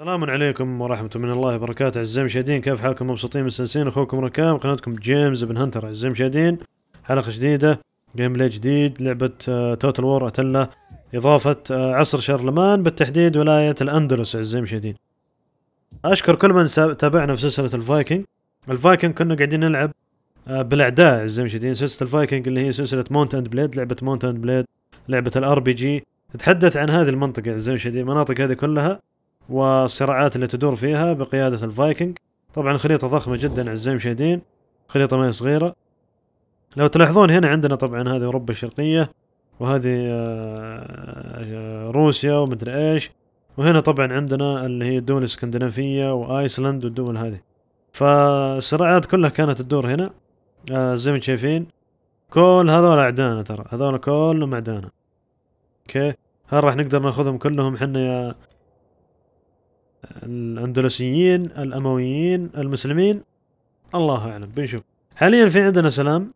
السلام عليكم ورحمة من الله وبركاته أعزائي المشاهدين كيف حالكم مبسوطين مستانسين أخوكم ركام قناتكم جيمز بن هنتر أعزائي المشاهدين حلقة جديدة جيم بلاي جديد لعبة توتال وور أتلا إضافة آه، عصر شارلمان بالتحديد ولاية الأندلس أعزائي المشاهدين أشكر كل من تابعنا في سلسلة الفايكنج الفايكنج كنا قاعدين نلعب آه، بالأعداء أعزائي المشاهدين سلسلة الفايكنج اللي هي سلسلة مونت أند بليد لعبة مونت أند بليد لعبة الار بي جي تتحدث عن هذه المنطقة أعزائي المشاهدين المناطق هذه كلها والصراعات اللي تدور فيها بقيادة الفايكنج طبعا خريطة ضخمة جدا عزيزي المشاهدين خريطة ما هي صغيرة لو تلاحظون هنا عندنا طبعا هذه أوروبا الشرقية وهذه آه، آه، روسيا ومدري ايش وهنا طبعا عندنا اللي هي الدول الاسكندنافية وايسلند والدول هذه فالصراعات كلها كانت تدور هنا آه، زي ما شايفين كل هذول اعدانا ترى هذول كلهم اعدانا اوكي هل راح نقدر ناخذهم كلهم احنا يا الاندلسيين الامويين المسلمين الله اعلم بنشوف حاليا في عندنا سلام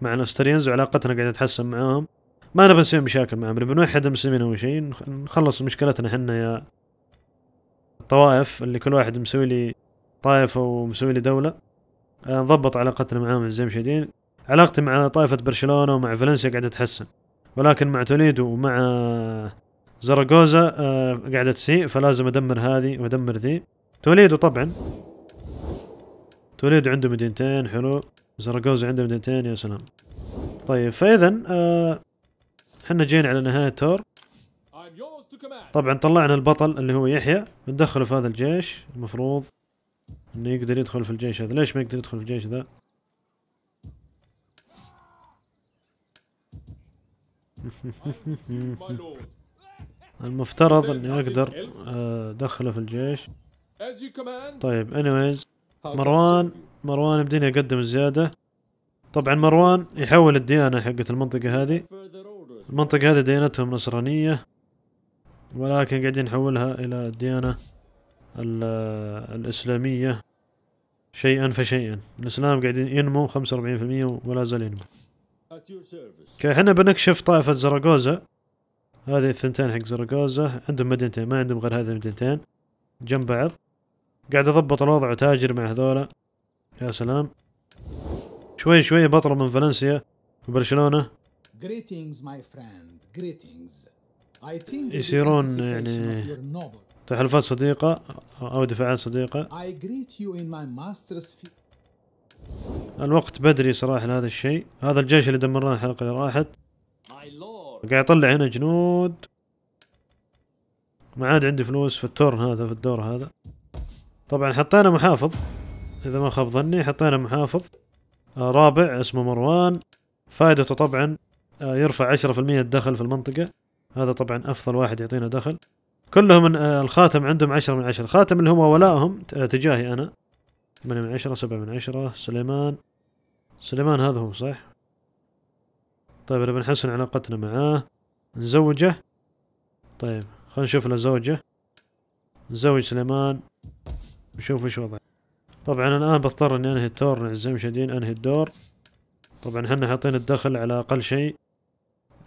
مع الاسترينز وعلاقتنا قاعده تتحسن معاهم ما نبي نسوي مشاكل معهم نبي نوحد المسلمين اول شيء نخلص مشكلتنا احنا يا الطوائف اللي كل واحد مسوي لي طائفه ومسوي لي دوله آه، نضبط علاقتنا معاهم زي مشدين علاقتي مع طائفه برشلونه ومع فالنسيا قاعده تتحسن ولكن مع توليدو ومع زراغوزا آه قاعدة تسيء فلازم أدمر هذه وأدمر ذي توليدو طبعا توليدو عنده مدينتين حلو زراغوزا عنده مدينتين يا سلام طيب فإذا آه حنا جينا على نهاية تور طبعا طلعنا البطل اللي هو يحيى ندخله في هذا الجيش المفروض انه يقدر يدخل في الجيش هذا ليش ما يقدر يدخل في الجيش ذا المفترض اني اقدر آه، ادخله في الجيش طيب انيويز مروان مروان يمديني اقدم زياده طبعا مروان يحول الديانه حقت المنطقه هذه المنطقه هذه ديانتهم نصرانيه ولكن قاعدين نحولها الى الديانه الاسلاميه شيئا فشيئا الاسلام قاعدين ينمو 45% ولا زال ينمو احنا بنكشف طائفه زراغوزا هذه الثنتين حق زرقوزة عندهم مدينتين ما عندهم غير هذه المدينتين جنب بعض قاعد اضبط الوضع وتاجر مع هذولا يا سلام شوي شوي بطلب من فالنسيا وبرشلونة يصيرون يعني تحالفات صديقة أو دفاعات صديقة الوقت بدري صراحة لهذا الشيء هذا الجيش اللي دمرناه الحلقة اللي راحت قاعد يطلع هنا جنود ما عاد عندي فلوس في التورن هذا في الدور هذا طبعا حطينا محافظ اذا ما خاب ظني حطينا محافظ آه، رابع اسمه مروان فائدته طبعا آه، يرفع عشرة في المية الدخل في المنطقة هذا طبعا افضل واحد يعطينا دخل كلهم من آه، الخاتم عندهم عشرة من عشرة خاتم اللي هم ولائهم تجاهي انا ثمانية من عشرة سبعة من عشرة سليمان سليمان هذا هو صح طيب نبي نحسن علاقتنا معاه نزوجه طيب خلينا نشوف له زوجه نزوج سليمان نشوف ايش وضعه طبعا الان بضطر اني انهي التور نعزم مشاهدين انهي الدور طبعا احنا حاطين الدخل على اقل شيء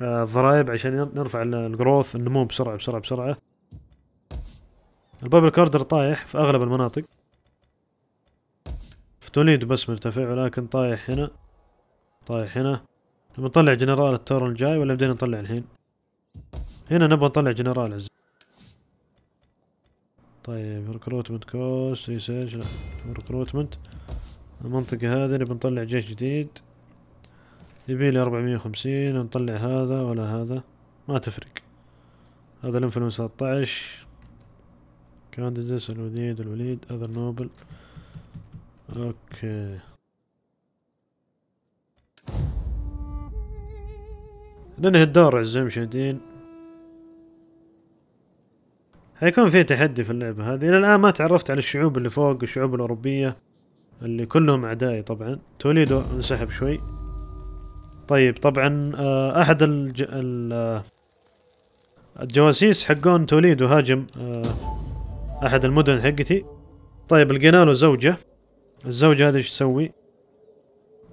الضرائب آه، عشان نرفع الجروث النمو بسرعه بسرعه بسرعه البابل اوردر طايح في اغلب المناطق في توليد بس مرتفع ولكن طايح هنا طايح هنا نطلع جنرال التور الجاي ولا بدينا نطلع الحين هنا نبغى نطلع جنرال عز طيب ريكروتمنت كوست ريسيرش لا ريكروتمنت المنطقة هذه نبي نطلع جيش جديد يبي لي أربعمية وخمسين نطلع هذا ولا هذا ما تفرق هذا الانفلونس ثلاثطعش كانديدس الوليد الوليد هذا النوبل اوكي ننهي الدور اعزائي المشاهدين حيكون في تحدي في اللعبة هذه إلى الآن ما تعرفت على الشعوب اللي فوق الشعوب الأوروبية اللي كلهم أعدائي طبعا توليدو انسحب شوي طيب طبعا آه، أحد الج... آه، الجواسيس حقون توليدو هاجم آه، أحد المدن حقتي طيب لقينا له زوجة الزوجة هذه ايش تسوي؟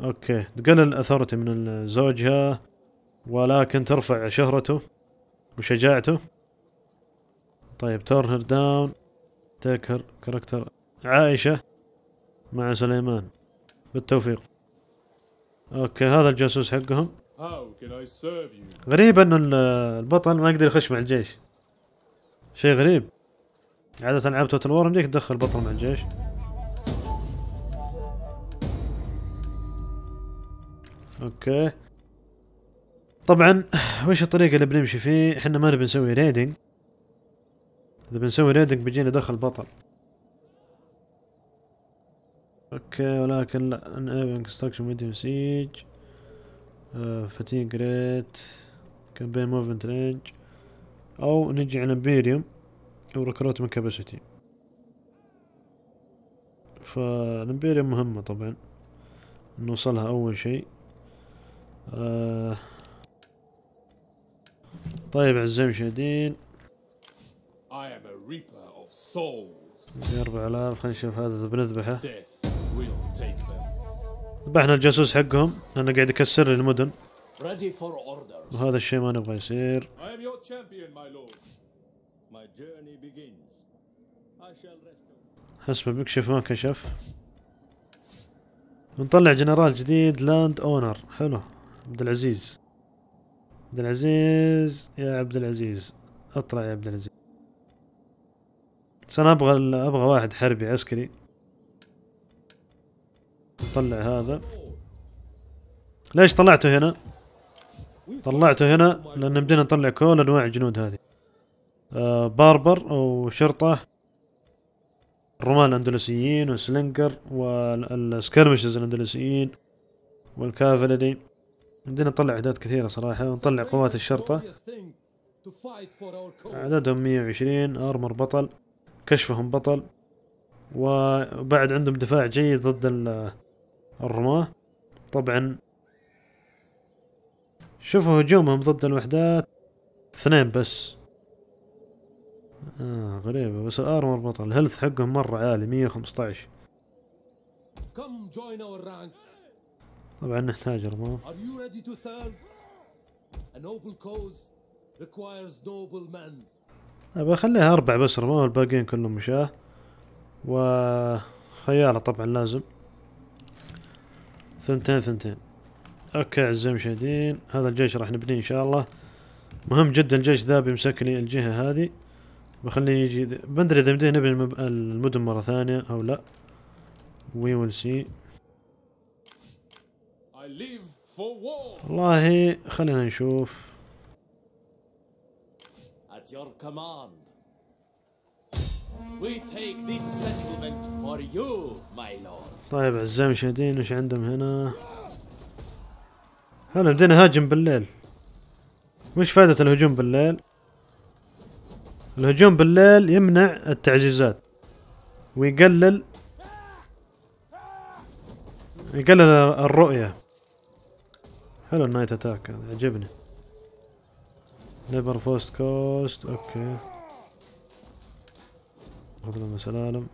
اوكي تقلل اثورتي من زوجها ولكن ترفع شهرته وشجاعته طيب تورن هير داون تيك كاركتر عائشة مع سليمان بالتوفيق اوكي هذا الجاسوس حقهم غريب انه البطل ما يقدر يخش مع الجيش شيء غريب عادة العاب توتال وور يمديك تدخل البطل مع الجيش اوكي طبعا وش الطريقة اللي بنمشي فيه احنا ما نبي نسوي ريدنج اذا بنسوي ريدنج بيجينا دخل بطل اوكي ولكن لا انيبل كونستركشن ميديوم سيج فتيج ريت كامبين موفمنت رينج او نجي على امبيريوم او ريكروت من كاباسيتي فالامبيريوم مهمة طبعا نوصلها اول شيء آه طيب اعزائي المشاهدين زي 4000 خلينا نشوف هذا بنذبحه ذبحنا الجاسوس حقهم لانه قاعد يكسر لي المدن وهذا الشيء ما نبغى يصير حسبه بيكشف ما كشف بنطلع جنرال جديد لاند اونر حلو عبد العزيز عبد العزيز يا عبد العزيز اطلع يا عبد العزيز بس انا ابغى ابغى واحد حربي عسكري نطلع هذا ليش طلعته هنا؟ طلعته هنا لان بدينا نطلع كل انواع الجنود هذه آه باربر وشرطة الرومان الاندلسيين والسلنجر والسكرمشز الاندلسيين والكافلري بدنا نطلع اعداد كثيره صراحه نطلع قوات الشرطه عددهم 120 ارمر بطل كشفهم بطل وبعد عندهم دفاع جيد ضد الرماه طبعا شوفوا هجومهم ضد الوحدات اثنين بس آه غريبة بس الارمر بطل الهيلث حقهم مرة عالي 115 طبعا نحتاج رمان Are you ready to serve? A noble cause requires noble men. اخليها اربع بس رمان الباقيين كلهم مشاه و خياله طبعا لازم ثنتين ثنتين اوكي اعزائي المشاهدين هذا الجيش راح نبنيه ان شاء الله مهم جدا الجيش ذا بيمسكني الجهه هذه بخليه يجي ما ادري اذا بدينا نبني المدن مره ثانيه او لا وي ويل سي والله خلينا نشوف At your command. We take this settlement for you, my lord. طيب اعزائي المشاهدين ايش عندهم هنا؟ هلا بدينا نهاجم بالليل. وش فائدة الهجوم بالليل؟ الهجوم بالليل يمنع التعزيزات ويقلل يقلل الرؤية حلو النايت اتاك هذا عجبني ليبر فوست كوست اوكي ناخذ لنا سلالم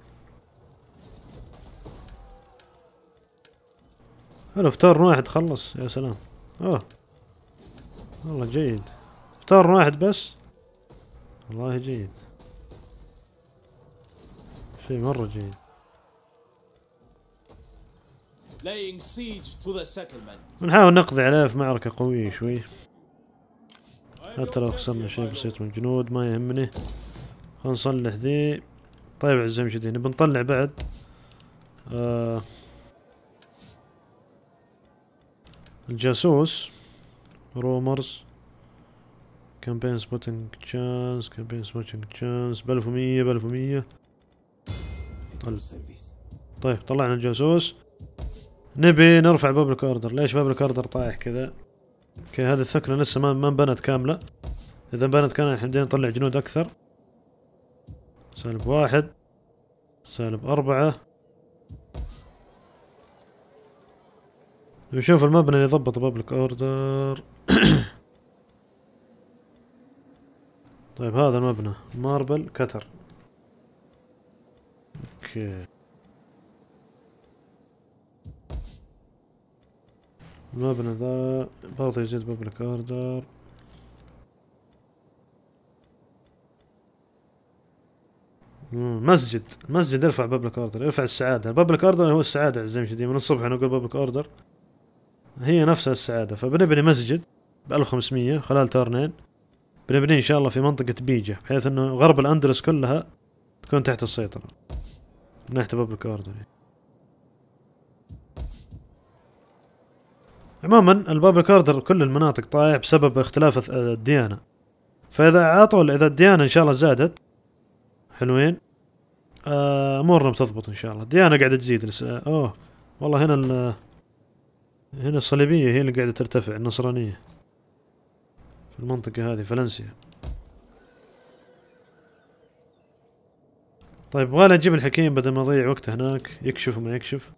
حلو فتار واحد خلص يا سلام اوه والله جيد فتار واحد بس والله جيد شيء مرة جيد نحاول نقضي عليه في معركة قوية شوي حتى لو خسرنا شيء بسيط من الجنود ما يهمني خلنا نصلح ذي طيب عز المجدين نبي نطلع بعد آه الجاسوس رومرز كامبين سبوتنج تشانس كامبين سبوتنج تشانس ب 1100 ب 1100 طيب طلعنا الجاسوس نبي نرفع بابلك اوردر ليش بابلك اوردر طايح كذا اوكي هذه الثكنة لسه ما ما انبنت كاملة اذا انبنت كان الحين بدينا نطلع جنود اكثر سالب واحد سالب اربعة نشوف المبنى اللي يضبط بابلك اوردر طيب هذا المبنى ماربل كتر اوكي المبنى ذا برضه يجد بابليك اوردر مسجد مسجد ارفع بابليك اوردر ارفع السعاده بابلك اوردر هو السعاده عزيزي مشدي من الصبح نقول بابليك اوردر هي نفسها السعاده فبنبني مسجد ب 1500 خلال ترنين بنبنيه ان شاء الله في منطقه بيجه بحيث انه غرب الاندلس كلها تكون تحت السيطره من ناحيه بابليك اوردر يعني. عموما الباب ريكوردر كل المناطق طايح بسبب اختلاف آه، الديانه فاذا عطوا اذا الديانه ان شاء الله زادت حلوين آه، امورنا بتضبط ان شاء الله الديانه قاعده تزيد آه، اوه والله هنا ال... هنا الصليبيه هي اللي قاعده ترتفع النصرانيه في المنطقه هذه فلنسيا طيب ولا اجيب الحكيم بدل ما اضيع وقته هناك يكشف وما يكشف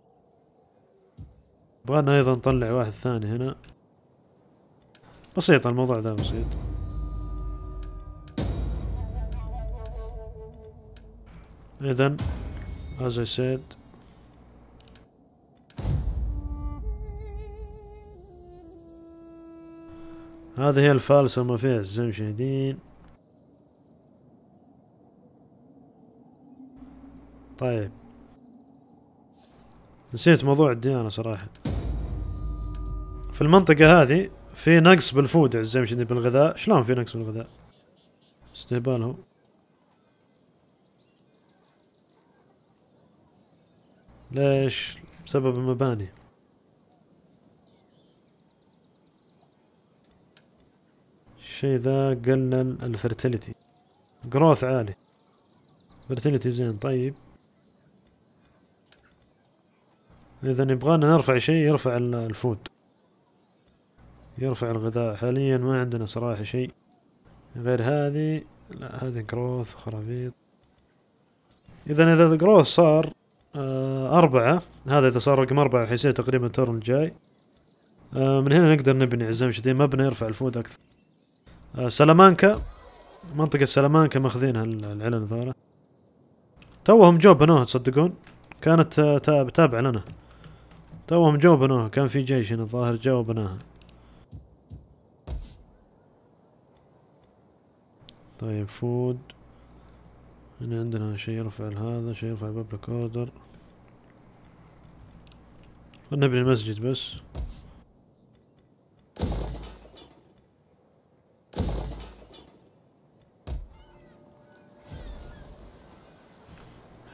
بغانا ايضا نطلع واحد ثاني هنا بسيط الموضوع ذا بسيط اذا as I said هذه هي الفالسة ما فيها اعزائي مشاهدين طيب نسيت موضوع الديانة صراحة في المنطقة هذه في نقص بالفود زي ما بالغذاء شلون في نقص بالغذاء استهباله ليش بسبب المباني الشيء ذا قلل الفرتيليتي جروث عالي فرتيليتي زين طيب اذا يبغانا نرفع شيء يرفع الفود يرفع الغذاء حاليا ما عندنا صراحة شيء غير هذه لا هذه جروث خرابيط اذا اذا جروث صار آه أربعة هذا إذا صار رقم أربعة حيصير تقريبا التورن الجاي آه من هنا نقدر نبني عزام شديد مبنى يرفع الفود أكثر آه سلامانكا منطقة سلامانكا ماخذينها العلن ذولا توهم جو بنوها تصدقون كانت آه، تابعة لنا توهم جو بنوها كان في جيش هنا الظاهر جو بناها طيب فود هنا عندنا شيء يرفع هذا شيء يرفع الببليك اوردر خلنا نبني المسجد بس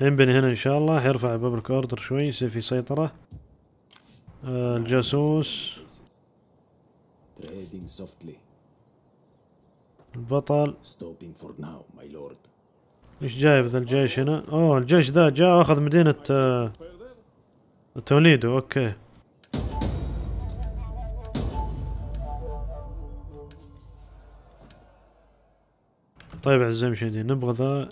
ينبني هنا ان شاء الله حيرفع الببليك اوردر شوي يصير في سيطرة آه الجاسوس البطل ايش جايب ذا الجيش هنا؟ اوه الجيش ذا جاء واخذ مدينة آه، توليدو اوكي طيب اعزائي المشاهدين نبغى ذا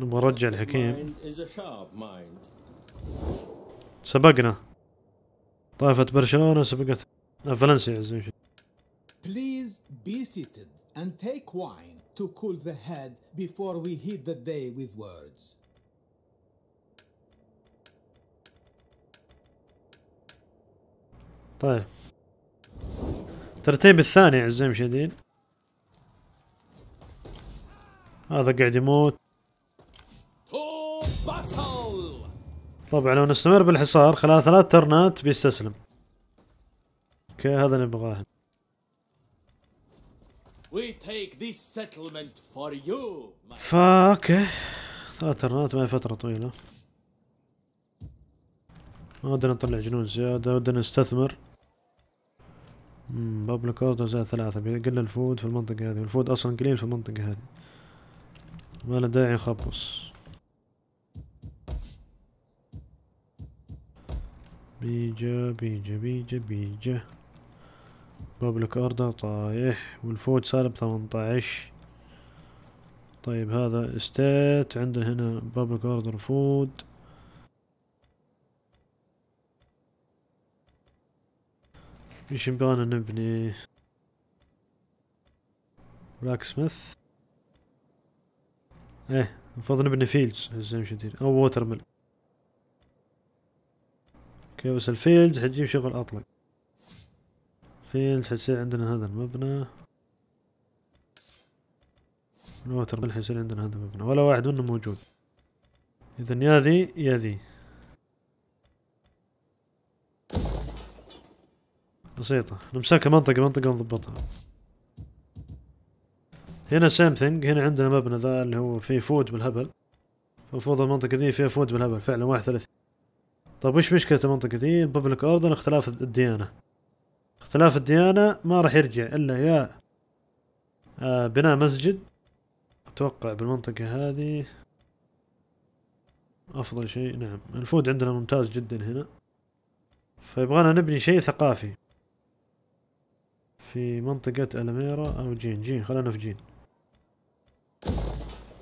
نبغى نرجع الحكيم سبقنا طائفة برشلونة سبقت فالنسيا زين بليز بي سيتد اند تيك واين تو كول ذا هيد بيفور وي هيت ذا داي وذ ووردز طيب ترتيب الثاني عزيم شديد هذا قاعد يموت طبعا لو نستمر بالحصار خلال ثلاث ترنات بيستسلم اوكي هذا نبغاه اللي نبغاه فا اوكي ثلاث ترنات ما هي فترة طويلة ما ودنا نطلع جنود زيادة ودنا نستثمر بابليك اوردر زائد ثلاثة بيقل الفود في المنطقة هذه والفود اصلا قليل في المنطقة هذه ما له داعي نخبص بيجا بيجا بيجا بيجا بابلك أرضه طايح والفوج سالب 18 طيب هذا استيت عنده هنا بابلك أوردر فود ايش يبغانا نبني بلاك سميث ايه المفروض نبني فيلدز زي ما شديد او ووتر ميل اوكي بس الفيلز حتجيب شغل اطلق فيلز حتصير عندنا هذا المبنى الوتر ملح حيصير عندنا هذا المبنى ولا واحد منهم موجود اذا يا ذي يا ذي بسيطة نمسكها منطقة منطقة ونضبطها هنا سيم ثينج هنا عندنا مبنى ذا اللي هو فيه فود بالهبل المفروض المنطقة ذي فيها فود بالهبل فعلا واحد ثلاثين طيب وش مشكلة المنطقة دي الببليك اوردر اختلاف الديانة اختلاف الديانة ما راح يرجع الا يا آه، بناء مسجد اتوقع بالمنطقة هذه افضل شيء نعم الفود عندنا ممتاز جدا هنا فيبغانا نبني شيء ثقافي في منطقة الميرا او جين جين خلينا في جين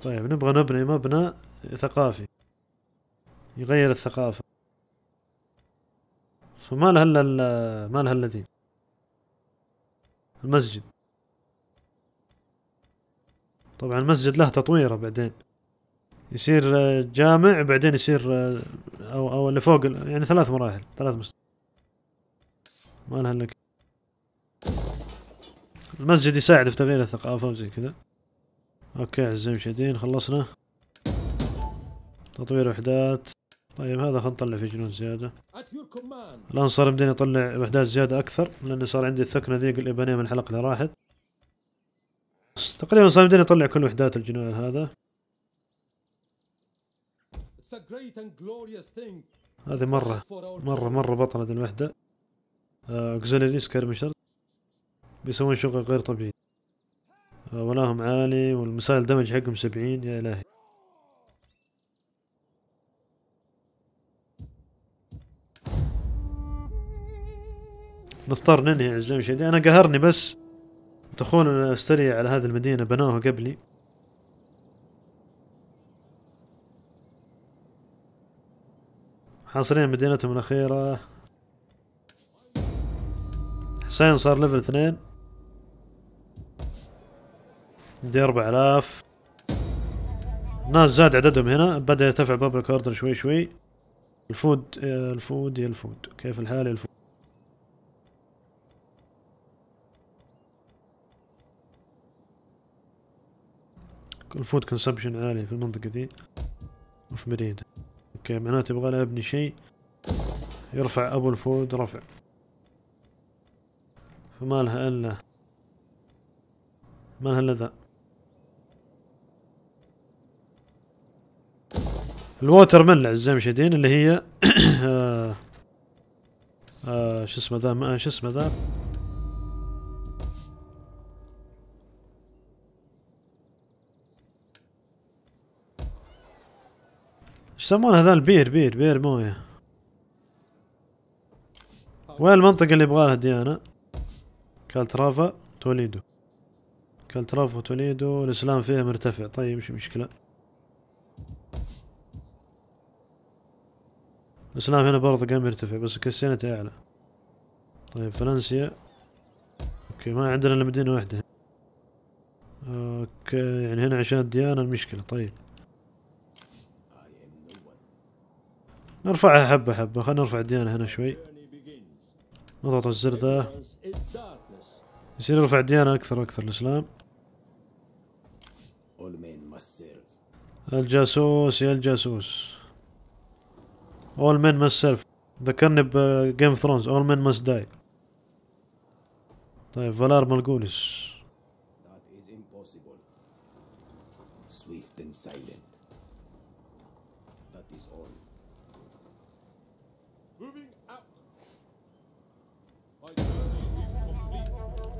طيب نبغى نبني مبنى ثقافي يغير الثقافة فما لها الا ما لها الا ذي المسجد طبعا المسجد له تطويره بعدين يصير جامع بعدين يصير او او اللي فوق يعني ثلاث مراحل ثلاث مست... ما لها الا المسجد يساعد في تغيير الثقافة وزي كذا اوكي اعزائي المشاهدين خلصنا تطوير وحدات طيب هذا خلينا نطلع في جنود زيادة الآن صار بدينا يطلع وحدات زيادة أكثر لأن صار عندي الثكنة ذيك الإبانية من الحلقة اللي راحت تقريبا صار بدينا يطلع كل وحدات الجنود هذا هذه مرة مرة مرة بطلة الوحدة آه، أكزلريس كارمشر بيسوون شغل غير طبيعي آه، ولاهم عالي والمسائل دمج حقهم سبعين يا إلهي نضطر ننهي عزيزي يعني شديد انا قهرني بس دخول السريع على هذه المدينه بنوها قبلي حاصرين مدينتهم الاخيره حسين صار ليفل اثنين دي اربع الاف ناس زاد عددهم هنا بدأ يرتفع بابليك اوردر شوي شوي الفود آه، الفود يا الفود كيف الحال يا الفود الفود كونسبشن عالي في المنطقة ذي وفي مدينة اوكي معناته يبغى لها ابني شيء يرفع ابو الفود رفع فما لها الا ما لها الا ذا الووتر من اعزائي المشاهدين اللي هي آه آه شو اسمه ذا شو اسمه ذا يسمونه هذا البير بير بير مويه وين المنطقة اللي يبغالها ديانا؟ ديانة؟ كالترافا توليدو كالترافا وتوليدو الإسلام فيها مرتفع طيب مش مشكلة الإسلام هنا برضه قام يرتفع بس كسينته أعلى طيب فلنسيا اوكي ما عندنا الا مدينة واحدة اوكي يعني هنا عشان ديانا المشكلة طيب نرفعها حبة حبة خلينا نرفع الديانة هنا شوي نضغط على الزر ذا يصير يرفع الديانة أكثر أكثر الإسلام الجاسوس يا الجاسوس All men must serve ذكرني بجيم ثرونز All men must die طيب فالار مالجوليس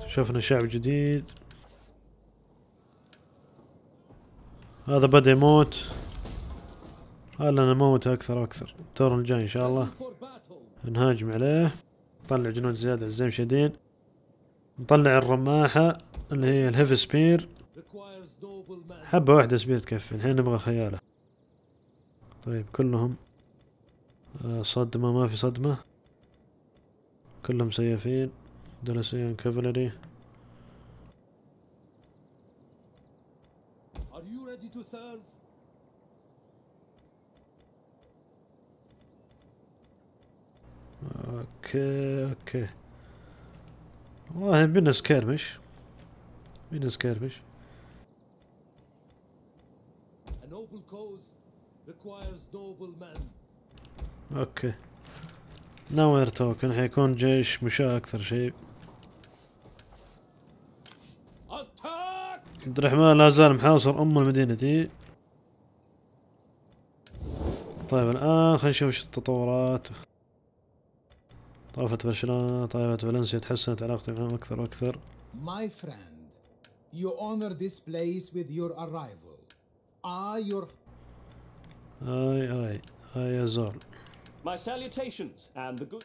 شفنا شعب جديد هذا بدا يموت هلا نموت اكثر واكثر التورن الجاي ان شاء الله نهاجم عليه نطلع جنود زيادة الزيم شديد نطلع الرماحة اللي هي الهيفي سبير حبة واحدة سبير تكفي الحين نبغى خيالة طيب كلهم آه، صدمة ما في صدمة كلهم سيافين DLC and um Cavalry. Are you ready to serve? اوكي اوكي والله بينا سكارمش بينا سكارمش اوكي وير توكن حيكون جيش مشاة اكثر شيء عبد الرحمن لا زال محاصر ام المدينه دي طيب الان خلينا نشوف شو التطورات طائفة برشلونة طائفة فالنسيا تحسنت علاقتي معهم أكثر وأكثر ماي فريند يو اونر ذيس بليس وذ يور ارايفل اي يور أي أي أي زول ماي salutations اند ذا جود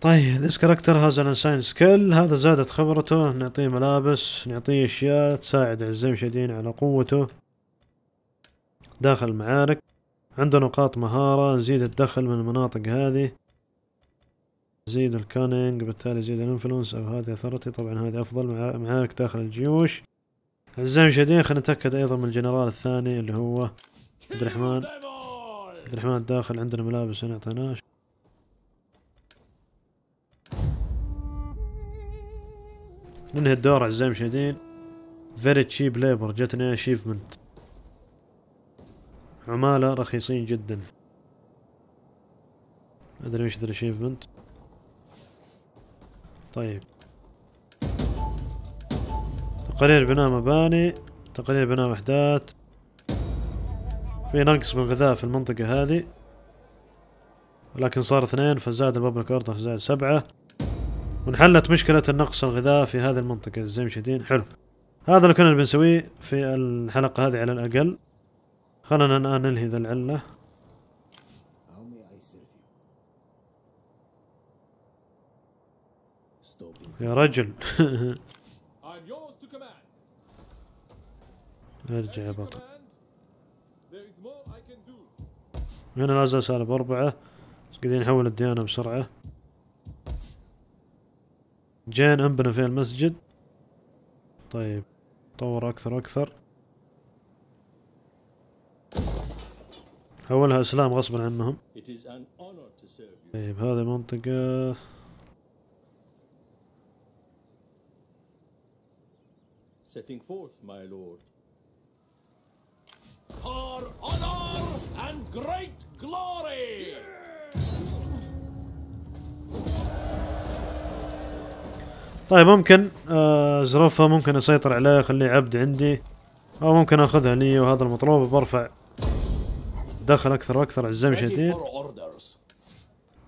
طيب ذيس كاركتر هاز ان انساين سكيل هذا زادت خبرته نعطيه ملابس نعطيه اشياء تساعد عزيم شديد على قوته داخل المعارك عنده نقاط مهارة نزيد الدخل من المناطق هذه زيد الكانينج بالتالي زيد الانفلونس او هذه اثرتي طبعا هذه افضل معارك داخل الجيوش عزيم شديد خلينا نتاكد ايضا من الجنرال الثاني اللي هو عبد الرحمن عبد الرحمن داخل عندنا ملابس هنا اعطيناه ننهي الدور اعزائي المشاهدين فيري تشيب ليبر جتنا اشيفمنت عمالة رخيصين جدا ادري وش ذا الاشيفمنت طيب تقرير بناء مباني تقرير بناء وحدات في نقص بالغذاء في المنطقة هذه ولكن صار اثنين فزاد البابل اوردر زائد سبعة وانحلت مشكلة النقص الغذاء في هذه المنطقة زي مشاهدين حلو هذا اللي كنا بنسويه في الحلقة هذه على الأقل خلنا الآن ننهي ذا العلة يا رجل ارجع يا بطل هنا لازال سالب أربعة قاعدين نحول الديانة بسرعة جين انبنى في المسجد طيب طور اكثر اكثر حولها اسلام غصبا عنهم طيب هذه منطقة setting forth, my lord. For honor and great glory! yeah. طيب ممكن ازرفها آه، ممكن اسيطر عليه اخليه عبد عندي او ممكن اخذها لي وهذا المطلوب برفع دخل اكثر واكثر على شديد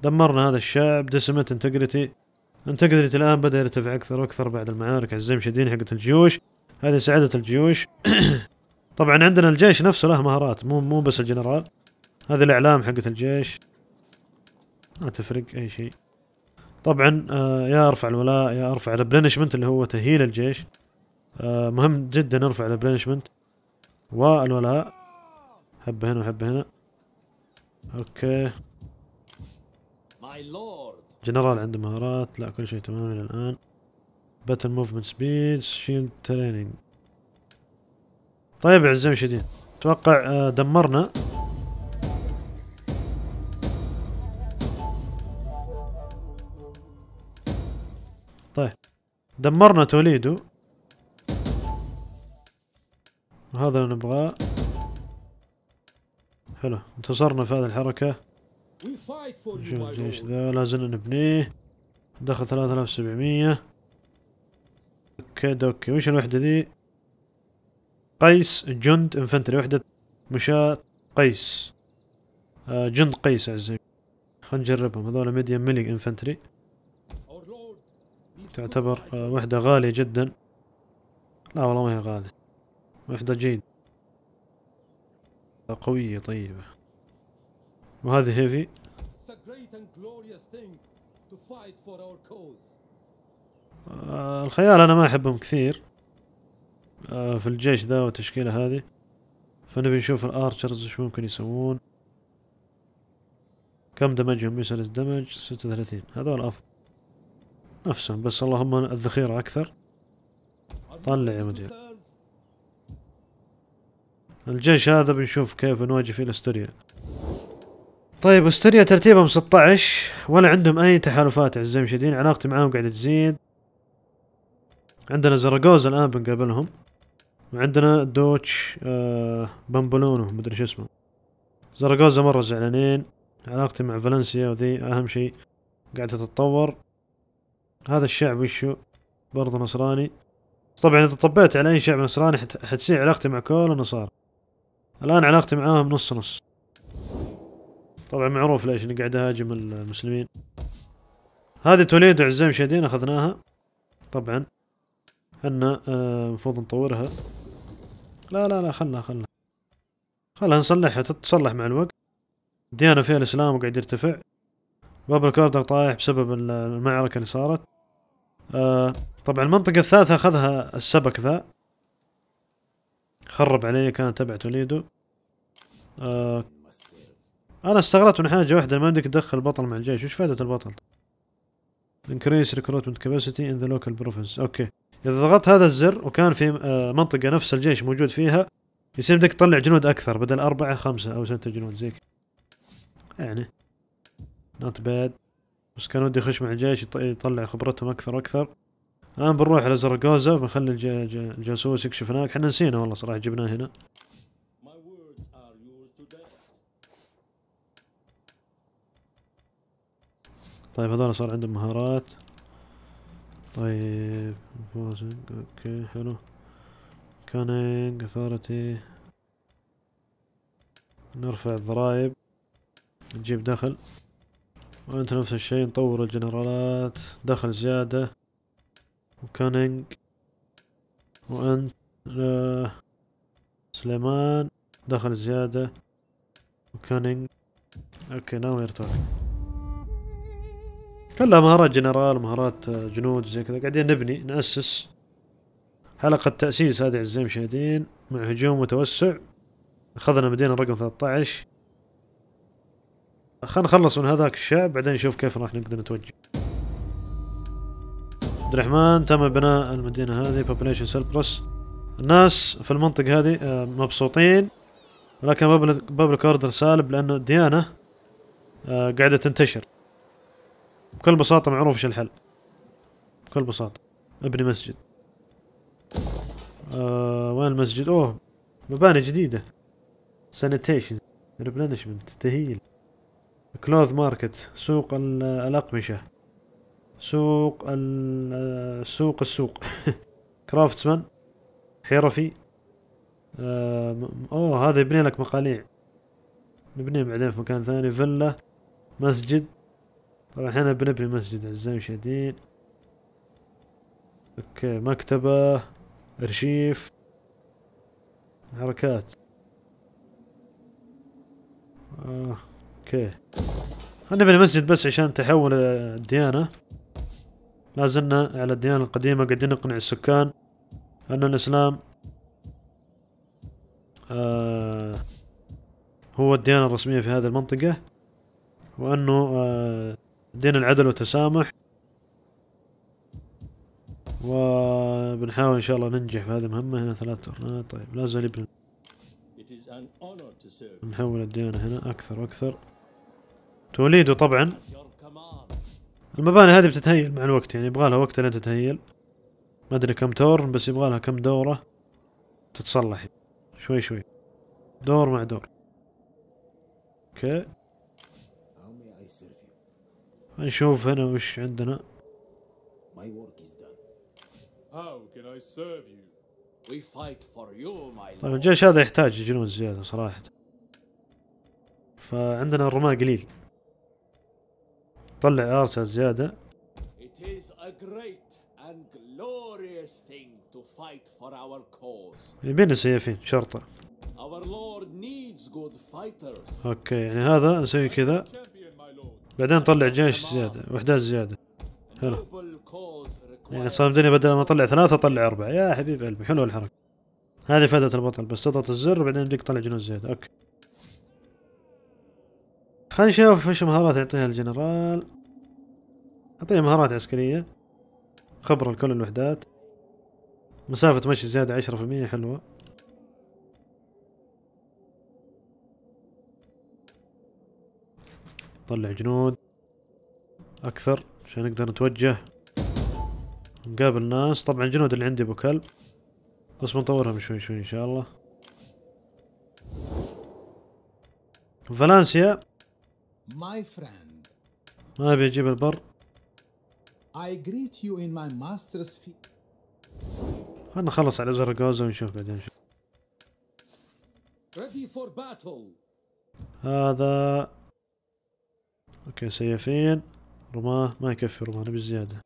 دمرنا هذا الشعب دسمت انتجريتي انتجريتي الان بدا يرتفع اكثر واكثر بعد المعارك على شديد حقت الجيوش هذه سعادة الجيوش طبعا عندنا الجيش نفسه له مهارات مو مو بس الجنرال هذه الاعلام حقت الجيش ما تفرق اي شيء طبعا آه، يا ارفع الولاء يا ارفع البلنشمنت اللي هو تهيل الجيش آه، مهم جدا ارفع البلنشمنت والولاء حبه هنا وحبه هنا اوكي جنرال عنده مهارات لا كل شيء تمام الى الان باتل موفمنت سبيد شيلد تريننج طيب يا عزيزي اتوقع آه، دمرنا دمرنا توليدو هذا اللي نبغاه حلو انتصرنا في هذه الحركة نشوف الجيش ذا لازلنا نبنيه دخل ثلاثة آلاف سبعمية اوكي اوكي وش الوحدة ذي قيس جند انفنتري وحدة مشاة قيس آه جند قيس اعزائي خلينا نجربهم هذول ميديم ميلي انفنتري تعتبر آه، وحدة غالية جدا لا والله ما هي غالية وحدة جيدة قوية طيبة وهذه هيفي آه، الخيال أنا ما أحبهم كثير آه، في الجيش ذا والتشكيلة هذه فنبي نشوف الارشرز وش ممكن يسوون كم دمجهم يسأل الدمج ستة وثلاثين هذول افضل نفسهم بس اللهم الذخيرة أكثر طلع يا مدير الجيش هذا بنشوف كيف نواجه فيه الاستريا طيب استريا ترتيبهم 16 ولا عندهم اي تحالفات اعزائي المشاهدين علاقتي معاهم قاعدة تزيد عندنا زراغوزا الان بنقابلهم وعندنا دوتش آه بامبلونو مدري شو اسمه زراغوزا مرة زعلانين علاقتي مع فالنسيا وذي اهم شيء قاعدة تتطور هذا الشعب وشو برضه نصراني طبعا اذا طبيت على اي شعب نصراني حتسيء علاقتي مع كل النصارى الان علاقتي معاهم نص نص طبعا معروف ليش اني قاعد اهاجم المسلمين هذه توليد وعزام مشاهدين اخذناها طبعا حنا آه، المفروض آه نطورها لا لا لا خلنا خلنا خلها نصلحها تتصلح مع الوقت ديانة فيها الاسلام وقاعد يرتفع باب الكاردر طايح بسبب المعركة اللي صارت آه، طبعا المنطقة الثالثة أخذها السبك ذا خرب علي كانت تبع توليدو آه، أنا استغربت من حاجة واحدة ما بدك تدخل البطل مع الجيش وش فائدة البطل؟ increase recruitment capacity in the local province اوكي اذا ضغطت هذا الزر وكان في آه، منطقه نفس الجيش موجود فيها يصير بدك تطلع جنود اكثر بدل اربعه خمسه او سته جنود زي يعني not bad بس كان ودي اخش مع الجيش يطلع خبرتهم اكثر واكثر الان بنروح على زرقوزا بنخلي الجاسوس يكشف هناك احنا نسينا والله صراحه جبناه هنا طيب هذول صار عندهم مهارات طيب فوزنج اوكي حلو كانينج اثورتي نرفع الضرائب نجيب دخل وانت نفس الشيء نطور الجنرالات دخل زيادة وكانينج وانت آه، سليمان دخل زيادة وكانينج اوكي ناوي يرتاح كلها مهارات جنرال مهارات آه، جنود زي كذا قاعدين نبني نأسس حلقة تأسيس هذه عزيزي المشاهدين مع هجوم وتوسع أخذنا مدينة رقم 13 خلينا نخلص من هذاك الشعب بعدين نشوف كيف راح نقدر نتوجه عبد الرحمن تم بناء المدينة هذه population سيلبرس الناس في المنطقة هذه آه، مبسوطين ولكن بابل اوردر سالب لأنه الديانة آه، قاعدة تنتشر بكل بساطة معروف ايش الحل بكل بساطة ابني مسجد أه وين المسجد؟ اوه مباني جديدة سانيتيشن ريبلنشمنت تهيل كلوث ماركت سوق الأقمشة سوق سوق السوق كرافتسمان آه، حرفي اوه هذا يبني لك مقاليع نبنيه بعدين في مكان ثاني فيلا مسجد طبعا هنا بنبني مسجد اعزائي المشاهدين اوكي مكتبة ارشيف حركات آه. اوكي نبني مسجد بس عشان تحول الديانة لازلنا على الديانة القديمة قاعدين نقنع السكان أن الإسلام آه هو الديانة الرسمية في هذه المنطقة وأنه آه دين العدل والتسامح وبنحاول إن شاء الله ننجح في هذه المهمة هنا ثلاث طيب لازم نبني نحول الديانة هنا أكثر وأكثر توليده طبعا المباني هذه بتتهيل مع الوقت يعني يبغالها وقت لين تتهيل ما أدري كم تورن بس يبغالها كم دورة تتصلح شوي شوي دور مع دور اوكي نشوف هنا وش عندنا How can I serve you? طيب الجيش هذا يحتاج جنود زيادة صراحة فعندنا الرماة قليل طلع ارتا زيادة يبينا سيفين شرطة اوكي يعني هذا نسوي كذا بعدين نطلع جيش زيادة وحدات زيادة حلو يعني صار الدنيا بدل ما اطلع ثلاثه اطلع اربعه يا حبيب قلبي حلوه الحركه هذه فائده البطل بس تضغط الزر وبعدين يمديك تطلع جنود زياده اوكي خلينا نشوف ايش مهارات يعطيها الجنرال اعطيه مهارات عسكريه خبره لكل الوحدات مسافة مشي زيادة عشرة في المية حلوة طلع جنود أكثر عشان نقدر نتوجه نقابل ناس طبعا الجنود اللي عندي ابو كلب بس بنطورهم شوي شوي ان شاء الله فالنسيا ماي فريند ما ابي اجيب البر اي جريت يو ان ماي ماسترز في خلنا نخلص على زرقوزا ونشوف بعدين شو. ريدي فور باتل هذا اوكي سيفين رماه ما يكفي رماه نبي زياده.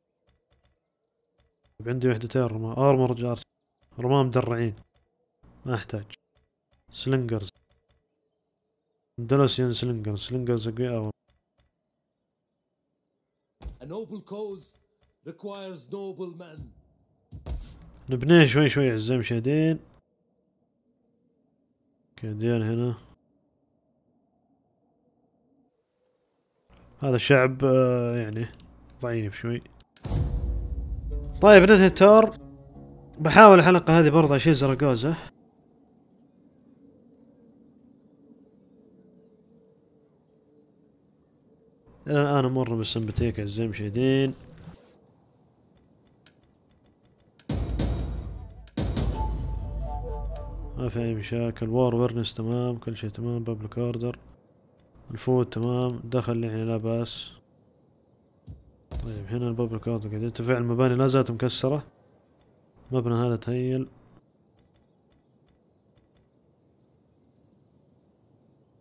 عندي وحدتين رما ارمر جارس رمام مدرعين ما احتاج سلنجرز دلوسيان سلنجرز سلنجرز اقوياء A noble cause requires noble men. نبنيه شوي شوي عزام شادين. كديان هنا. هذا الشعب آه، يعني ضعيف شوي. طيب ننهي التور بحاول الحلقة هذه برضه أشيل زرقوزة إلى الآن امر بالسمبتيك اعزائي المشاهدين ما في أي مشاكل وور ويرنس تمام كل شيء تمام بابليك أوردر الفود تمام دخل يعني لا بأس طيب هنا البابليك اوت قاعد يرتفع المباني لا زالت مكسرة المبنى هذا تهيل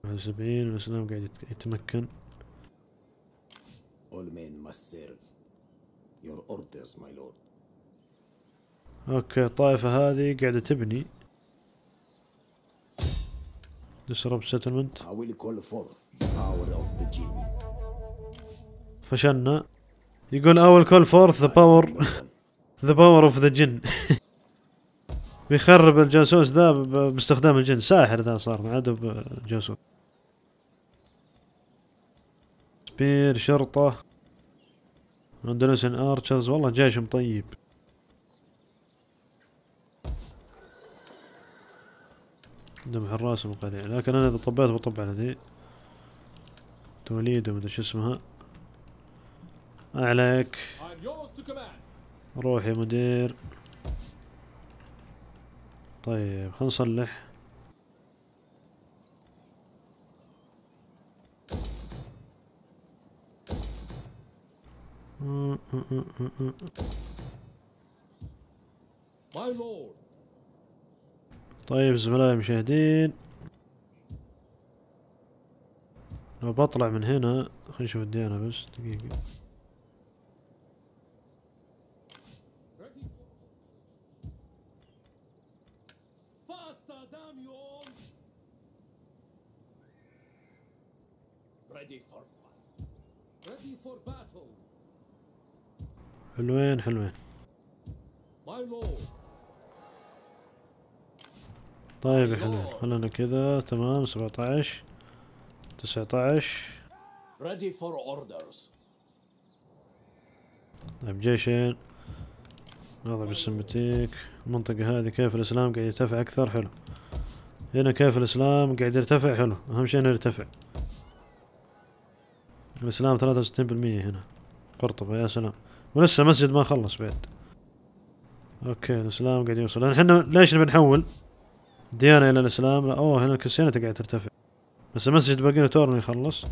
واحد وسبعين الاسلام قاعد يتمكن All men must serve. Your orders, my lord. اوكي الطائفة هذه قاعدة تبني. disrupt settlement. I will call forth the power of the jinn. فشلنا. يقول اول كول فورث ذا باور ذا باور اوف ذا جن بيخرب الجاسوس ذا باستخدام الجن ساحر ذا صار ما عاد جاسوس سبير شرطة اندونيسيان ارشرز والله جيشهم طيب عندهم حراس وقليل لكن انا اذا طبيت بطبع على ذي توليد ومدري شو اسمها عليك روح يا مدير طيب خلينا نصلح طيب زملائي المشاهدين لو بطلع من هنا خلينا نشوف الديانه بس دقيقة حلوين حلوين طيب يا حلوين خلنا كذا تمام 17 19 طيب جيشين نضع بالسمتيك المنطقة هذه كيف الإسلام قاعد يرتفع أكثر حلو هنا كيف الإسلام قاعد يرتفع حلو أهم شيء إنه يرتفع الإسلام 63% هنا قرطبة يا سلام ولسه مسجد ما خلص بعد اوكي الاسلام قاعد يوصل احنا ليش نبي نحول ديانة الى الاسلام اوه هنا الكريستيانيتي قاعد ترتفع بس المسجد باقي له تورن يخلص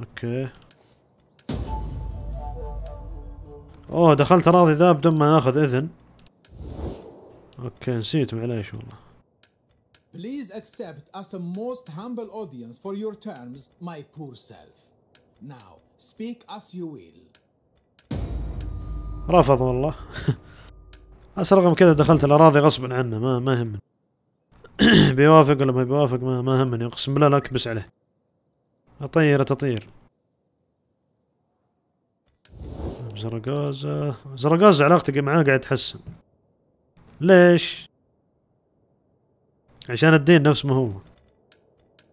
اوكي اوه دخلت اراضي ذا بدون ما اخذ اذن اوكي نسيت معليش والله Please accept as a most humble audience for your terms, my poor self. Now, speak as you will. رفض والله بس رغم كذا دخلت الاراضي غصبا عنه ما ما يهمني بيوافق ولا ما بيوافق ما ما يهمني اقسم بالله لا اكبس عليه اطير تطير زرقازة زرقازة علاقتي معاه قاعد تحسن ليش؟ عشان الدين نفس ما هو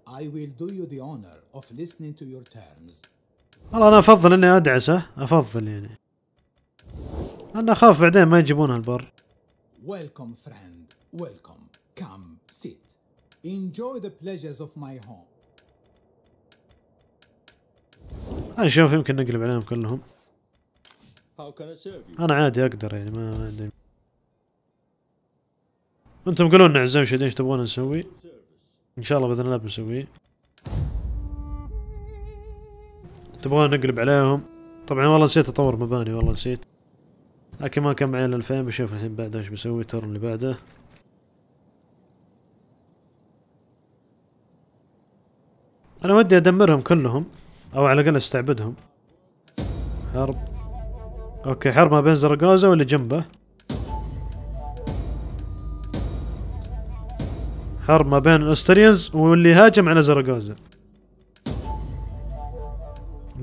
I will do you the honor of listening to your terms والله انا افضل اني ادعسه افضل يعني انا اخاف بعدين ما يجيبونها البر فريند ويلكم كم سيت انجوي ذا بليجرز اوف ماي هوم انا شوف يمكن نقلب عليهم كلهم. انا عادي اقدر يعني ما عندي انتم قولوا لنا اعزائي المشاهدين ايش تبغون نسوي؟ ان شاء الله باذن الله بنسويه. تبغون نقلب عليهم طبعا والله نسيت اطور مباني والله نسيت لكن ما كان معي الا 2000 بشوف الحين بعده ايش بسوي الترن اللي بعده انا ودي ادمرهم كلهم او على الاقل استعبدهم حرب اوكي حرب ما بين زرقوزة واللي جنبه حرب ما بين الاستريانز واللي هاجم على زرقوزة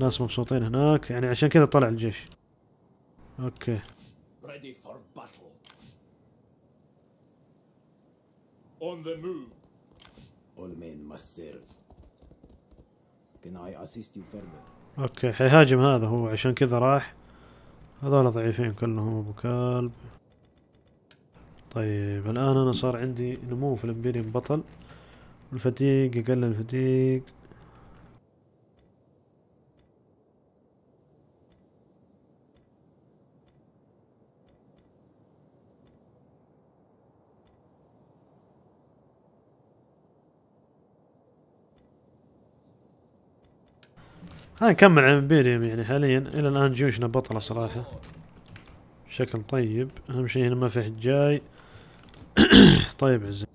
ناس مبسوطين هناك يعني عشان كذا طلع الجيش اوكي ready for battle on the move all men must serve can i assist you further اوكي حيهاجم هذا هو عشان كذا راح هذول ضعيفين كلهم ابو كلب طيب الان انا صار عندي نمو في الامبيريم بطل الفتيق يقلل الفتيق خلينا نكمل عن امبيريوم يعني حاليا الى الان جيوشنا بطلة صراحة شكل طيب اهم شيء هنا ما في حد جاي طيب عزيز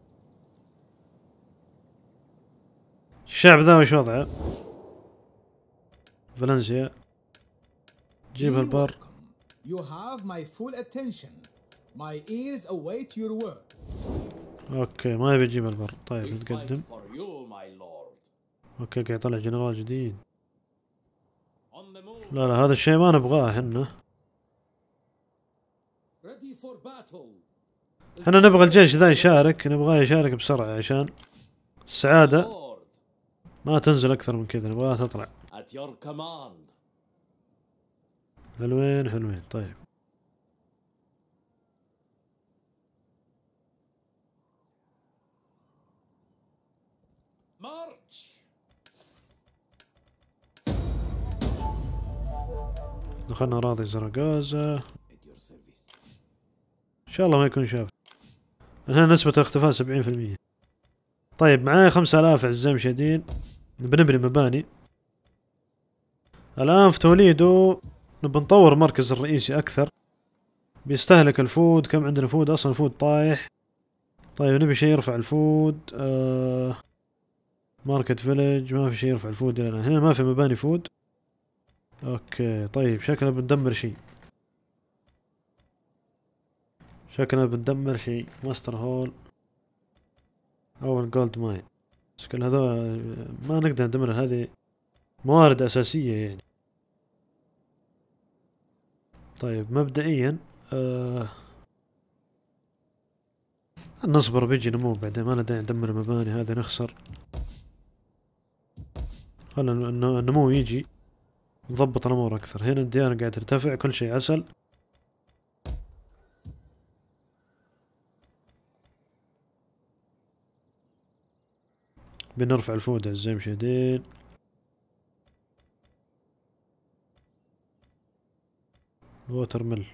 الشعب ذا وش وضعه فالنسيا جيب البر You have my full attention. My ears await your work. اوكي ما يبي يجيب البر طيب نتقدم اوكي قاعد يطلع جنرال جديد لا لا هذا الشيء ما نبغاه احنا احنا نبغى الجيش ذا يشارك نبغاه يشارك بسرعة عشان السعادة ما تنزل اكثر من كذا نبغاها تطلع حلوين حلوين طيب مارش دخلنا أراضي زرقازة إن شاء الله ما يكون شاف هنا نسبة الاختفاء سبعين في المية طيب معايا خمسة آلاف عزام شديد بنبني مباني الآن في توليدو نبي نطور المركز الرئيسي أكثر بيستهلك الفود كم عندنا فود أصلا فود طايح طيب نبي شيء يرفع الفود آه ماركت فيلج ما في شيء يرفع الفود لنا هنا ما في مباني فود اوكي طيب شكلنا بندمر شيء شكلنا بندمر شيء ماستر هول او الجولد ماين شكل هذا ما نقدر ندمر هذه موارد اساسية يعني طيب مبدئيا آه نصبر بيجي نمو بعدين ما داعي ندمر المباني هذا نخسر خلنا النمو يجي نضبط الامور اكثر هنا الديانة قاعد ترتفع كل شيء عسل بنرفع الفود اعزائي المشاهدين الوتر مل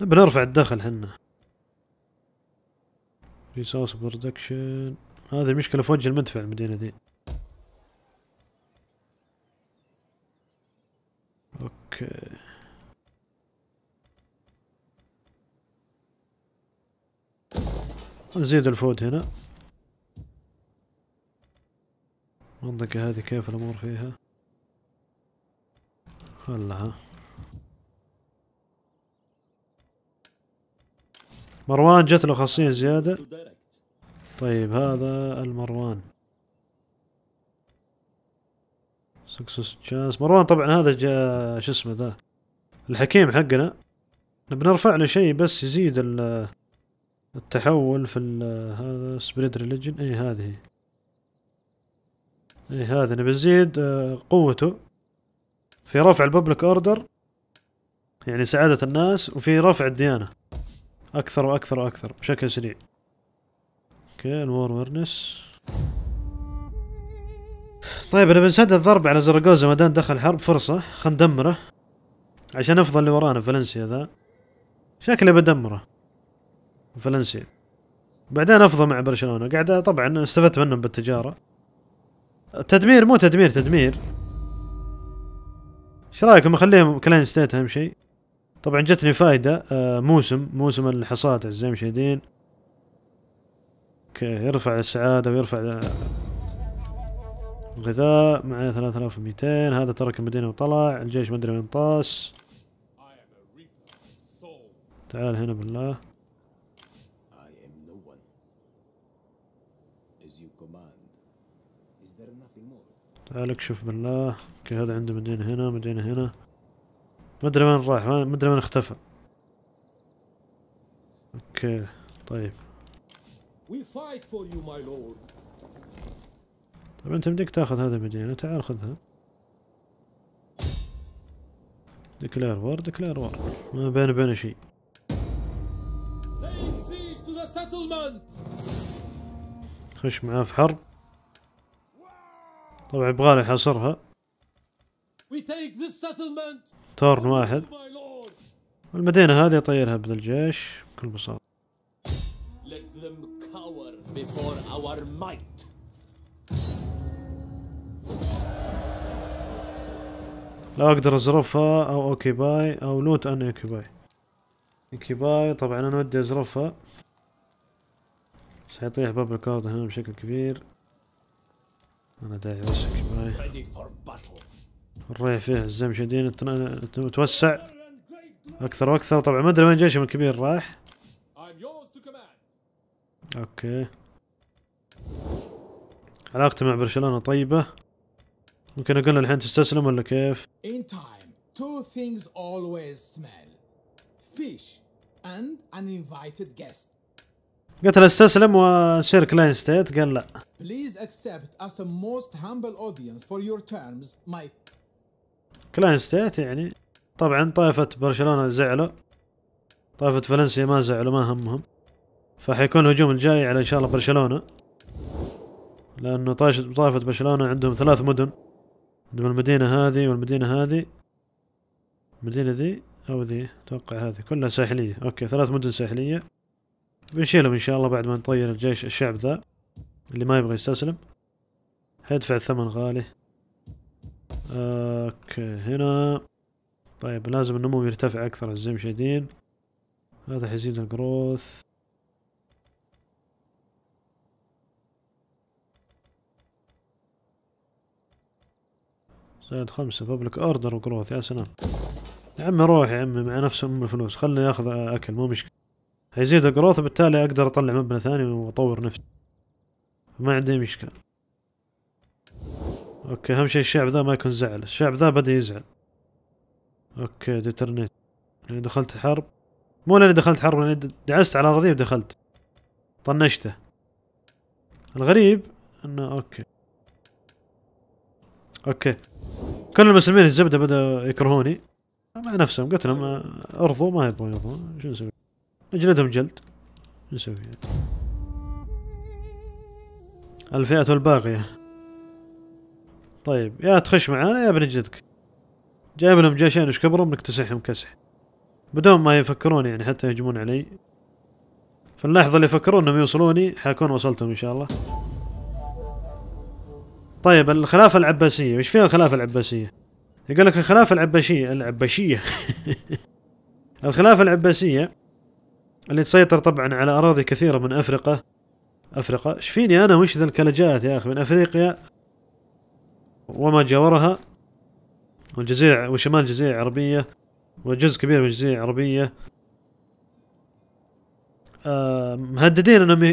بنرفع الدخل حنا ريسورس برودكشن هذه المشكلة في وجه المدفع المدينة دي اوكي نزيد الفود هنا المنطقة هذه كيف الأمور فيها خلها مروان جت له خاصية زيادة طيب هذا المروان سكسس جاس مروان طبعا هذا جا شو اسمه ذا الحكيم حقنا نرفع له شيء بس يزيد التحول في هذا سبريد ريليجن اي هذه اي هذا نبي نزيد آه، قوته في رفع الببليك اوردر يعني سعادة الناس وفي رفع الديانة اكثر واكثر واكثر بشكل سريع اوكي الوور ويرنس طيب انا بنسد الضرب على زرقوزا ما دام دخل حرب فرصه خل ندمره عشان افضل اللي ورانا فالنسيا ذا شكله بدمره فالنسيا بعدين افضى مع برشلونه قاعد طبعا استفدت منهم بالتجاره تدمير مو تدمير تدمير ايش رايكم اخليهم كلاين ستيت اهم شيء طبعا جتني فايده آه، موسم موسم الحصاد اعزائي المشاهدين اوكي يرفع السعادة ويرفع الغذاء معي 3200 هذا ترك المدينة وطلع الجيش ما ادري وين طاس تعال هنا بالله تعال اكشف بالله اوكي هذا عنده مدينة هنا مدينة هنا ما ادري وين راح ما ادري وين اختفى اوكي طيب طبعا انت بدك تاخذ هذا مجانا تعال خذها ديكلير وار ديكلير وار ما بين بين شيء خش معاه في حرب طبعا يبغى يحاصرها تورن واحد المدينة هذه يطيرها بالجيش بكل بساطة before our might. لا اقدر ازرفها او اوكيباي او نوت ان اوكيباي اوكيباي طبعا انا ودي ازرفها بس حيطيح باب الكارد هنا بشكل كبير انا داعي بس باي الريح فيه الزم شديد توسع اكثر واكثر طبعا ما ادري وين جيشهم الكبير راح اوكي علاقته مع برشلونة طيبة ممكن اقول له الحين تستسلم ولا كيف؟ In time, two things always smell. Fish and an invited guest. قلت له استسلم وشير كلاين ستيت قال لا. Please accept as a most humble audience for your terms, my كلاين ستيت يعني طبعا طائفة برشلونة زعلوا طائفة فالنسيا ما زعلوا ما همهم فحيكون الهجوم الجاي على ان شاء الله برشلونة لانه طائفه برشلونه عندهم ثلاث مدن عندهم المدينه هذه والمدينه هذه المدينه ذي او ذي اتوقع هذه كلها ساحليه اوكي ثلاث مدن ساحليه بنشيلهم ان شاء الله بعد ما نطير الجيش الشعب ذا اللي ما يبغى يستسلم هيدفع الثمن غالي اوكي هنا طيب لازم النمو يرتفع اكثر على الزي هذا حيزيد الجروث زائد خمسة بابليك اوردر وجروث يا سلام يا عمي روح يا عمي مع نفس ام الفلوس خلني ياخذ اكل مو مشكلة هيزيد الجروث بالتالي اقدر اطلع مبنى ثاني واطور نفسي ما عندي مشكلة اوكي اهم شيء الشعب ذا ما يكون زعل الشعب ذا بدا يزعل اوكي ديترنيت لاني دخلت حرب مو لاني دخلت حرب لاني دعست على اراضيه ودخلت طنشته الغريب انه اوكي اوكي كل المسلمين الزبده بدا يكرهوني مع نفسهم قلت لهم ارضوا ما يبغون يرضون شو نسوي؟ نجلدهم جلد شو نسوي؟ الفئة الباقية طيب يا تخش معانا يا بنجلدك جايب لهم جيشين وش كبرهم نكتسحهم كسح بدون ما يفكرون يعني حتى يهجمون علي في اللحظة اللي يفكرون انهم يوصلوني حيكون وصلتهم ان شاء الله طيب الخلافة العباسية وش فيها الخلافة العباسية؟ يقول لك الخلافة العباسية العباسية الخلافة العباسية اللي تسيطر طبعا على أراضي كثيرة من أفريقيا أفريقيا ايش فيني أنا وش ذا الكلجات يا أخي من أفريقيا وما جاورها والجزيرة وشمال الجزيرة العربية وجزء كبير من الجزيرة العربية آه، مهددين انهم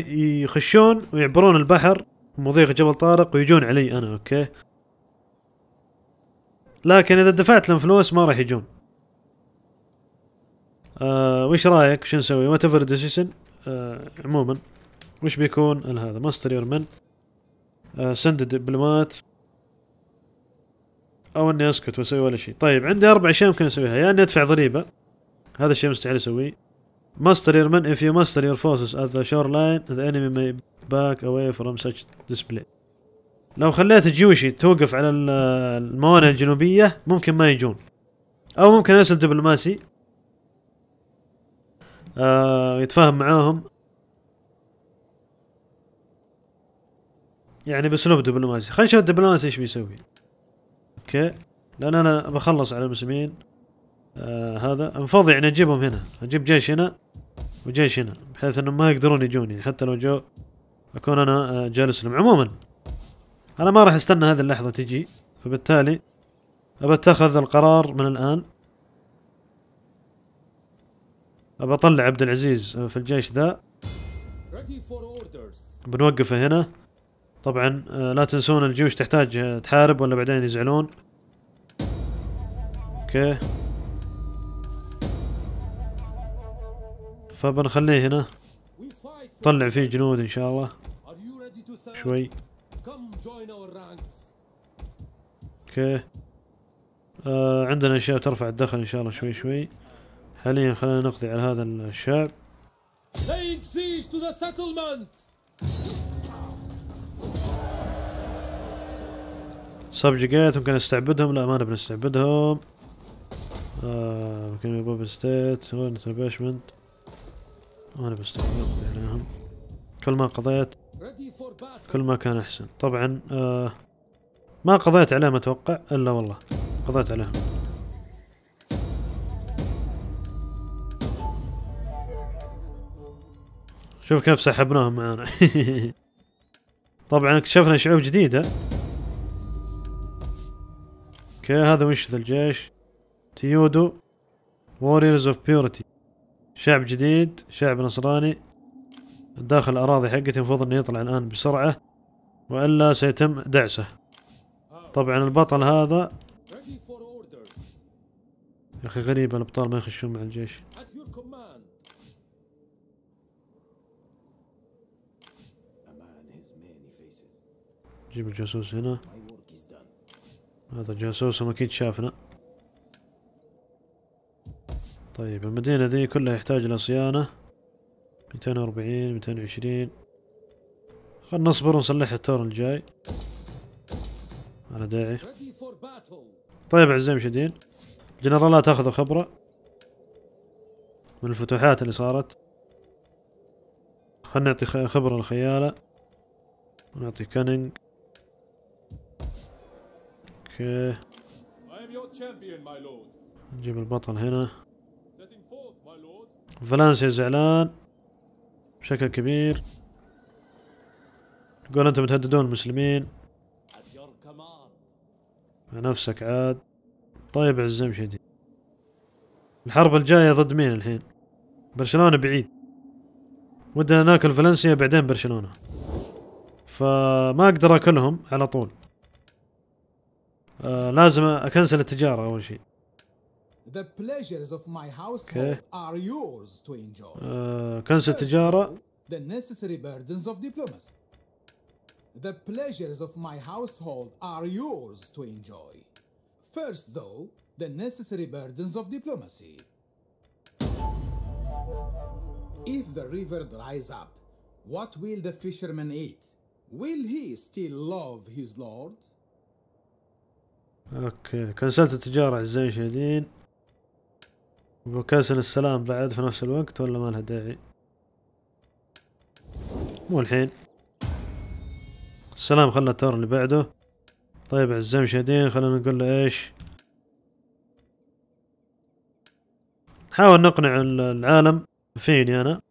يخشون ويعبرون البحر مضيق جبل طارق ويجون علي انا اوكي لكن اذا دفعت لهم فلوس ما راح يجون آه وش رايك شو نسوي وات ايفر ديسيشن آه عموما وش بيكون هذا ماستر يور من آه سند دبلومات او اني اسكت واسوي ولا شيء طيب عندي اربع اشياء ممكن اسويها يا يعني اني ادفع ضريبه هذا الشيء مستحيل اسويه Master your men if you master your forces at the shoreline the enemy may back away from such display لو خليت الجيوشي توقف على الموانئ الجنوبية ممكن ما يجون أو ممكن أرسل دبلوماسي آه، يتفاهم معاهم يعني بأسلوب دبلوماسي خلينا نشوف الدبلوماسي ايش بيسوي اوكي لأن أنا بخلص على المسلمين آه هذا المفروض يعني أجيبهم هنا أجيب جيش هنا وجيشنا بحيث انهم ما يقدرون يجوني حتى لو جو اكون انا آه، جالس لهم عموما انا ما راح استنى هذه اللحظه تجي فبالتالي اتخذ القرار من الان ابى اطلع عبد العزيز آه، في الجيش ذا بنوقفه هنا طبعا آه، لا تنسون الجيوش تحتاج تحارب ولا بعدين يزعلون اوكي فبنخليه هنا طلع فيه جنود ان شاء الله شوي اوكي آه عندنا اشياء ترفع الدخل ان شاء الله شوي شوي حاليا خلينا نقضي على هذا الشعب سبجيجيت ممكن نستعبدهم لا ما نبي نستعبدهم آه ممكن بوب ستيت وين انا بستخدم عليهم يعني كل ما قضيت كل ما كان احسن طبعا آه ما قضيت عليهم اتوقع الا والله قضيت عليهم شوف كيف سحبناهم معانا طبعا اكتشفنا شعوب جديدة اوكي هذا وش ذا الجيش تيودو ووريرز اوف بيورتي شعب جديد شعب نصراني داخل الأراضي حقتي المفروض إنه يطلع الآن بسرعة وإلا سيتم دعسه طبعا البطل هذا يا أخي غريب الأبطال ما يخشون مع الجيش جيب الجاسوس هنا هذا جاسوس ما أكيد شافنا طيب المدينة ذي كلها يحتاج إلى صيانة ميتين وأربعين ميتين وعشرين خلنا نصبر ونصلح التور الجاي على داعي طيب أعزائي المشاهدين الجنرالات أخذوا خبرة من الفتوحات اللي صارت خلنا نعطي خبرة الخيالة ونعطي كانينج اوكي نجيب البطل هنا فالنسيا زعلان بشكل كبير تقول انتم تهددون المسلمين نفسك عاد طيب عزام شديد الحرب الجاية ضد مين الحين برشلونة بعيد ودنا ناكل فالنسيا بعدين برشلونة فما اقدر اكلهم على طول آه لازم اكنسل التجارة اول شيء The pleasures of my household okay. are yours to enjoy. Uh, كنز The necessary burdens of diplomacy. The pleasures of my household are yours to enjoy. First, though, the necessary burdens of diplomacy. If the river dries up, what will the fisherman eat? Will he still love his lord? Okay, consult التجارة اعزائي المشاهدين وكاسل السلام بعد في نفس الوقت ولا ما لها داعي مو الحين السلام خلى التور اللي بعده طيب عزام المشاهدين خلنا نقول له ايش نحاول نقنع العالم فيني انا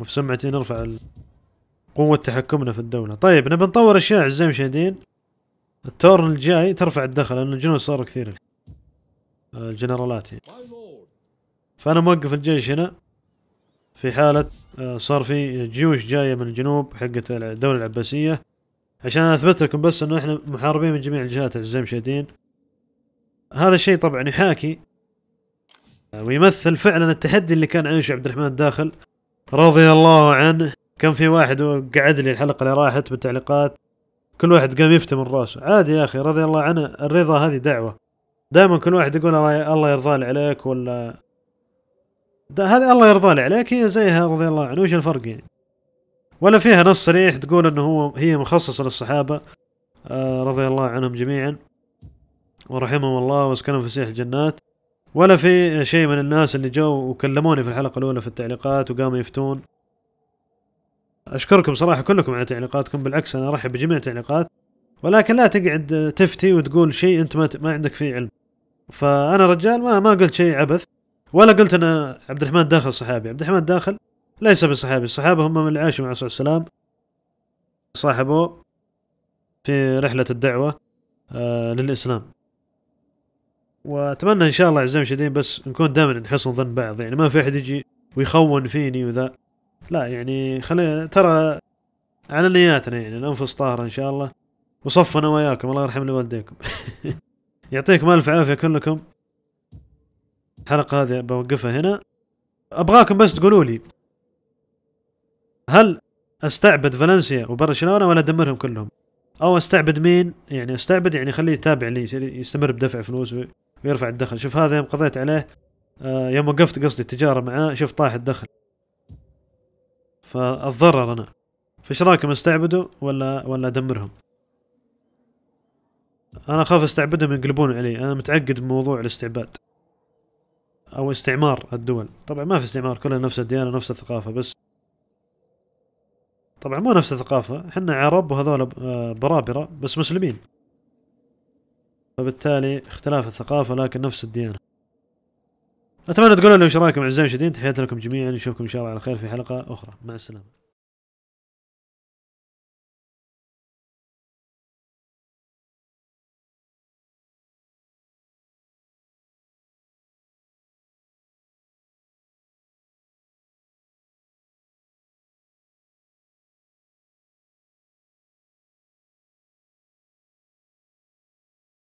وفي سمعتي نرفع قوة تحكمنا في الدولة طيب نبي نطور اشياء عزام المشاهدين التورن الجاي ترفع الدخل لان الجنود صاروا كثير الجنرالات يعني. فأنا موقف الجيش هنا في حالة آه، صار في جيوش جاية من الجنوب حقت الدولة العباسية عشان أثبت لكم بس إنه إحنا محاربين من جميع الجهات أعزائي المشاهدين هذا الشيء طبعا يحاكي آه، ويمثل فعلا التحدي اللي كان عايشه عبد الرحمن الداخل رضي الله عنه كان في واحد قعد لي الحلقة اللي راحت بالتعليقات كل واحد قام يفتم من راسه عادي يا أخي رضي الله عنه الرضا هذه دعوة دائما كل واحد يقول الله يرضى عليك ولا ده هذا الله يرضى لي عليك هي زيها رضي الله عنه وش الفرق يعني ولا فيها نص صريح تقول انه هو هي مخصصه للصحابه آه، رضي الله عنهم جميعا ورحمهم الله واسكنهم في سيح الجنات ولا في شيء من الناس اللي جو وكلموني في الحلقه الاولى في التعليقات وقاموا يفتون اشكركم صراحه كلكم على تعليقاتكم بالعكس انا ارحب بجميع التعليقات ولكن لا تقعد تفتي وتقول شيء انت ما عندك فيه علم فانا رجال ما ما قلت شيء عبث ولا قلت انا عبد الرحمن داخل صحابي عبد الرحمن داخل ليس بصحابي الصحابه هم من عاشوا مع الرسول صلى الله عليه وسلم صاحبوه في رحله الدعوه آه، للاسلام واتمنى ان شاء الله اعزائي المشاهدين بس نكون دائما عند حسن ظن بعض يعني ما في احد يجي ويخون فيني وذا لا يعني خلي ترى على نياتنا يعني الانفس طاهره ان شاء الله وصفنا وياكم الله يرحم والديكم يعطيكم الف عافيه كلكم الحلقة هذه بوقفها هنا أبغاكم بس تقولوا لي هل استعبد فالنسيا وبرشلونة ولا ادمرهم كلهم؟ أو استعبد مين؟ يعني استعبد يعني خليه يتابع لي يستمر بدفع فلوس ويرفع الدخل، شوف هذا يوم قضيت عليه آه، يوم وقفت قصدي التجارة معاه شوف طاح الدخل. فاتضرر أنا. فايش رايكم استعبدوا ولا ولا ادمرهم؟ انا اخاف استعبدهم ينقلبون علي، انا متعقد بموضوع الاستعباد. او استعمار الدول طبعا ما في استعمار كلها نفس الديانه نفس الثقافه بس طبعا مو نفس الثقافه احنا عرب وهذول آه، برابره بس مسلمين فبالتالي اختلاف الثقافه لكن نفس الديانه اتمنى تقولوا لي ايش رايكم اعزائي المشاهدين تحياتي لكم جميعا نشوفكم ان شاء الله على خير في حلقه اخرى مع السلامه